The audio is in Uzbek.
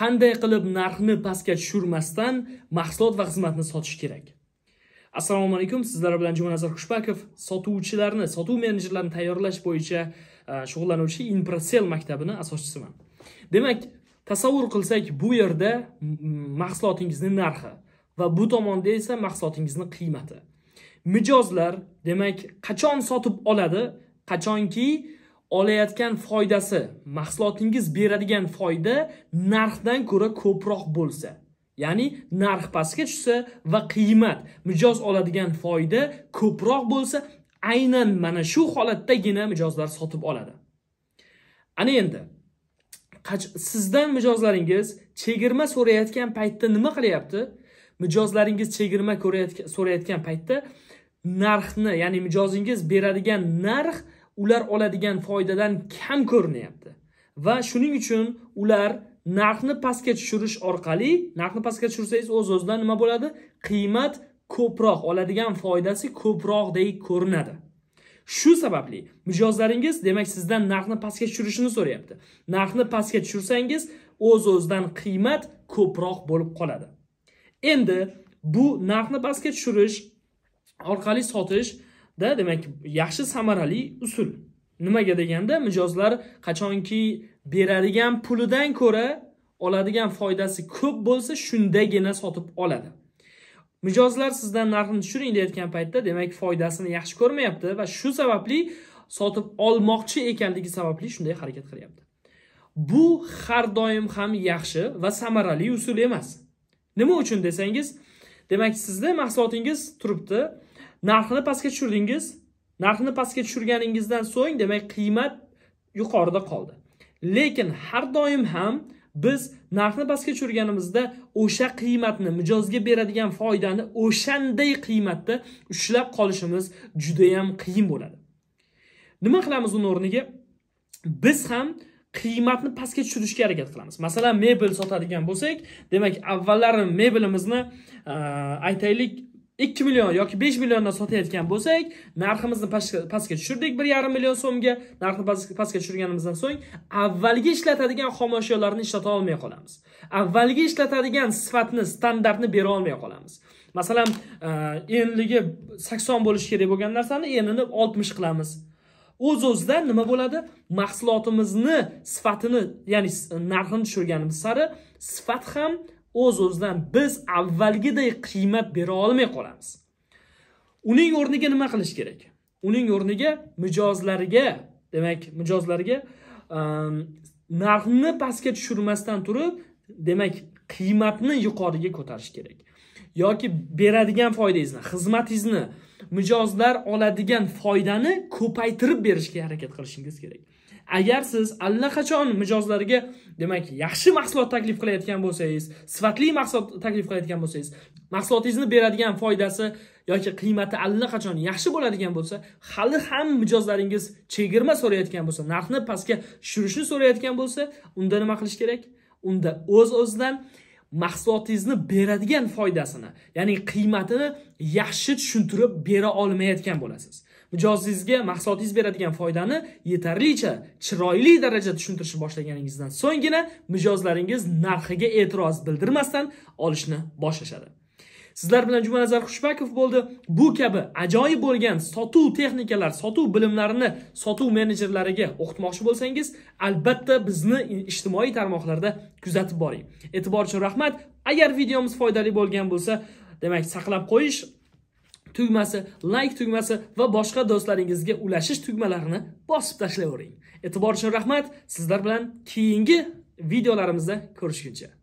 qanday qilib narxni pastga tushirmasdan mahsulot va xizmatni sotish kerak assalomu alaykum sizlar bilan jumanazar xushbakov sotuvchilarni sotuv menejerlarini tayyorlash bo'yicha e, shug'ullanuvchi inprosel maktabini asoschisiman demak tasavvur qilsak bu yerda mahsulotingizni narxi va bu tomonda esa mahsulotingizni qiymati mijozlar demak qachon sotib oladi qachonki olayotgan foydasi mahsulotingiz beradigan foyda narxdan ko'ra ko'proq bo'lsa ya'ni narx pastga tushsa va qiymat mijoz oladigan foyda ko'proq bo'lsa aynan mana shu holatdagina mijozlar sotib oladi ana endi sizdan mijozlaringiz chegirma so'rayotgan paytda nima qilyapti mijozlaringiz chegirma so'rayotgan paytda narxni ya'ni mijozingiz beradigan narx ular oladigan foydadan kam ko'rinyapti va shuning uchun ular narxni pastga tushirish orqali narxni pastga tushirsangiz o'z o'zidan nima bo'ladi qiymat ko'proq oladigan foydasi ko'proqdek ko'rinadi shu sababli mijozlaringiz demak sizdan narxni pastga tushirishni so'rayapti narxni pastga tushirsangiz o'z o'zidan qiymat ko'proq bo'lib qoladi endi bu narxni pastga tushirish orqali sotish da demak yaxshi samarali usul nimaga deganda mijozlar qachonki beradigan pulidan ko'ra oladigan foydasi ko'p bo'lsa shundagina sotib oladi mijozlar sizdan narxni tushiring deyotgan paytda demak foydasini yaxshi ko'rmayapti va shu sababli sotib olmoqchi ekanligi sababli shunday harakat qilyapti bu har doim ham yaxshi va samarali usul emas nima uchun desangiz demak sizni mahsulotingiz turibdi narxini pastga tushirdingiz narxni pastga tushirganingizdan so'ng demak qiymat yuqorida qoldi lekin har doim ham biz narxni pastga tushirganimizda o'sha qiymatni mijozga beradigan foydani o'shanday qiymatda ushlab qolishimiz judayam qiyin bo'ladi nima qilamiz uni o'rniga biz ham qiymatni pastga tushirishga harakat qilamiz masalan mebel sotadigan bo'lsak demak avvallari mebelimizni aytaylik 2 million yoki 5 milliondan sotayotgan bo'lsak narximizni pastga tushirdik 1,5 million so'mga narxni pastga tushirganimizdan so'ng avvalgi ishlatadigan xomashyolarni ishlata olmay qolamiz avvalgi ishlatadigan sifatni standartni bera olmay qolamiz masalan enligi 80 bo'lishi kerak bo'lgan narsani enini 60 qilamiz o'z o'zidan nima bo'ladi mahsulotimizni sifatini ya'ni narxini tushirganimiz sari sifat ham o'z o'zidan biz avvalgiday qiymat bera olmay qolamiz uning o'rniga nima qilish kerak uning o'rniga mijozlarga demak mijozlarga ehm, narxni pastga tushirmasdan turib demak qiymatni yuqoriga ko'tarish kerak yoki beradigan foydangizni xizmatingizni mijozlar oladigan foydani ko'paytirib berishga harakat qilishingiz kerak agar siz allaqachon mijozlarga demak yaxshi mahsulot taklif qilayotgan bo'lsangiz sifatli mahsulot taklif qilayotgan bo'lsangiz mahsulotingizni beradigan foydasi yoki qiymati allaqachon yaxshi bo'ladigan bo'lsa hali ham mijozlaringiz chegirma so'rayotgan bo'lsa narxni pastga tushirishni so'rayotgan bo'lsa unda nima qilish kerak unda o'z o'zidan mahsulotingizni beradigan foydasini ya'ni qiymatini yaxshi tushuntirib bera olmayotgan bo'lasiz mijozingizga mahsulotingiz beradigan foydani yetarlicha chiroyli darajada tushuntirishni boshlaganingizdan so'nggina mijozlaringiz narxiga e'tiroz bildirmasdan olishni boshlashadi sizlar bilan jumanazar xushbakov bo'ldi bu kabi ajoyib bo'lgan sotuv texnikalar sotuv bilimlarini sotuv menejerlariga o'qitmoqchi bo'lsangiz albatta bizni ijtimoiy tarmoqlarda kuzatib boring e'tibor uchun rahmat agar videomiz foydali bo'lgan bo'lsa demak saqlab qo'yish tugmasi like tugmasi va boshqa do'stlaringizga ulashish tugmalarini bosib tashlayvering e'tibor uchun rahmat sizlar bilan keyingi videolarimizda ko'rishguncha